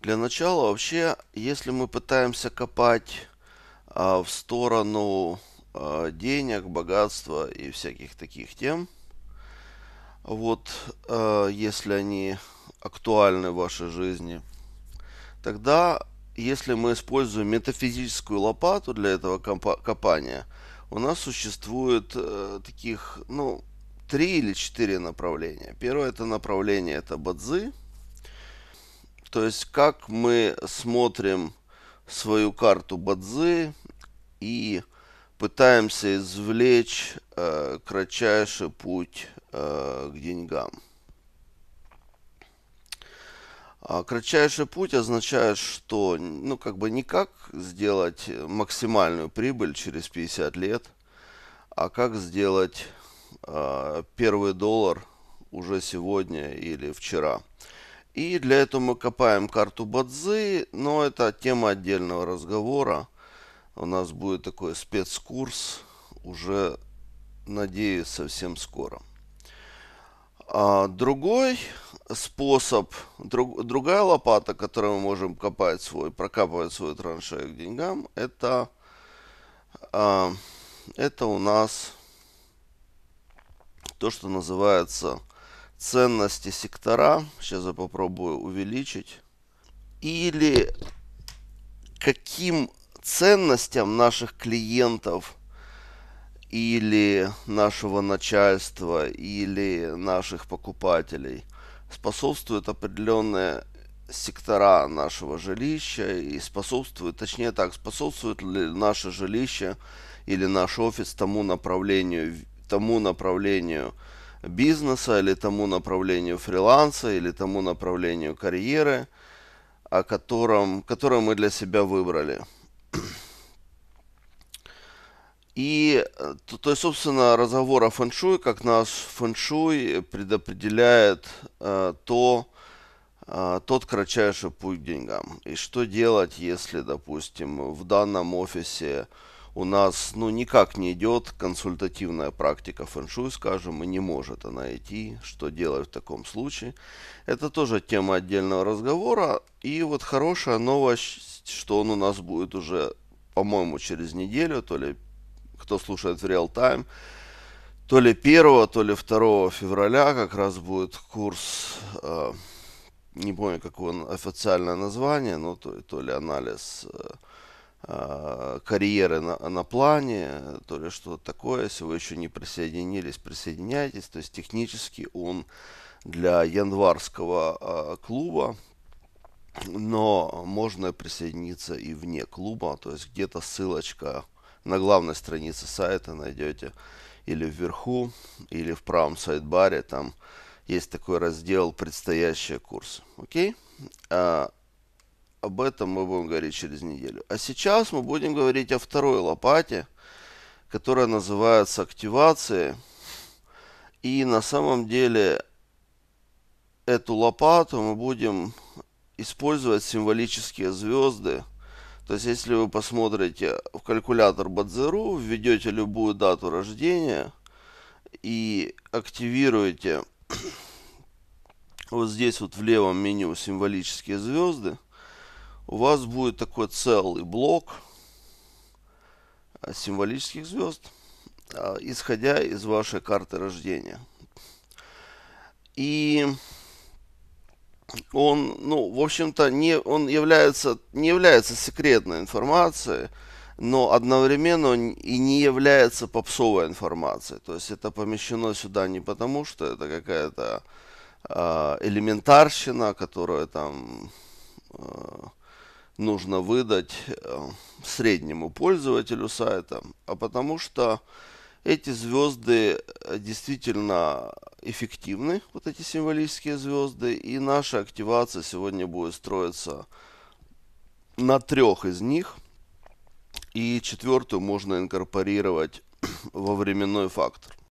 Для начала вообще, если мы пытаемся копать а, в сторону а, денег, богатства и всяких таких тем, вот а, если они актуальны в вашей жизни, тогда если мы используем метафизическую лопату для этого копания, у нас существует э, таких, ну, три или четыре направления. Первое это направление это бадзи – то есть, как мы смотрим свою карту Бадзи и пытаемся извлечь э, кратчайший путь э, к деньгам. А кратчайший путь означает, что ну как бы не как сделать максимальную прибыль через 50 лет, а как сделать э, первый доллар уже сегодня или вчера. И для этого мы копаем карту Бадзы, но это тема отдельного разговора. У нас будет такой спецкурс уже, надеюсь, совсем скоро. А другой способ, друг, другая лопата, которой мы можем копать свой, прокапывать свой траншею к деньгам, это, а, это у нас то, что называется ценности сектора. Сейчас я попробую увеличить. Или каким ценностям наших клиентов или нашего начальства, или наших покупателей способствуют определенные сектора нашего жилища и способствует, точнее так, способствует ли наше жилище или наш офис тому направлению, тому направлению, бизнеса или тому направлению фриланса или тому направлению карьеры, о котором, которое мы для себя выбрали. И, то, то есть, собственно, разговор о фэншуй, как нас фэншуй предопределяет э, то, э, тот кратчайший путь к деньгам. И что делать, если, допустим, в данном офисе э, у нас ну, никак не идет консультативная практика фэншуй, скажем, и не может она идти. Что делать в таком случае? Это тоже тема отдельного разговора. И вот хорошая новость, что он у нас будет уже, по-моему, через неделю, то ли кто слушает в реал-тайм, то ли 1, то ли 2 февраля как раз будет курс, э, не помню, какое он официальное название, но то, то ли анализ... Э, Э, карьеры на, на плане, то ли что-то такое. Если вы еще не присоединились, присоединяйтесь. То есть технически он для январского э, клуба, но можно присоединиться и вне клуба. То есть где-то ссылочка на главной странице сайта найдете или вверху, или в правом сайдбаре. Там есть такой раздел «Предстоящие курсы». Окей? Okay? А, об этом мы будем говорить через неделю. А сейчас мы будем говорить о второй лопате, которая называется активация, И на самом деле эту лопату мы будем использовать символические звезды. То есть, если вы посмотрите в калькулятор Бадзеру, введете любую дату рождения и активируете вот здесь вот в левом меню символические звезды – у вас будет такой целый блок э, символических звезд, э, исходя из вашей карты рождения. И он, ну, в общем-то, не, он является, не является секретной информацией, но одновременно он и не является попсовой информацией. То есть это помещено сюда не потому, что это какая-то э, элементарщина, которая там нужно выдать э, среднему пользователю сайта, а потому что эти звезды э, действительно эффективны, вот эти символические звезды, и наша активация сегодня будет строиться на трех из них, и четвертую можно инкорпорировать во временной фактор.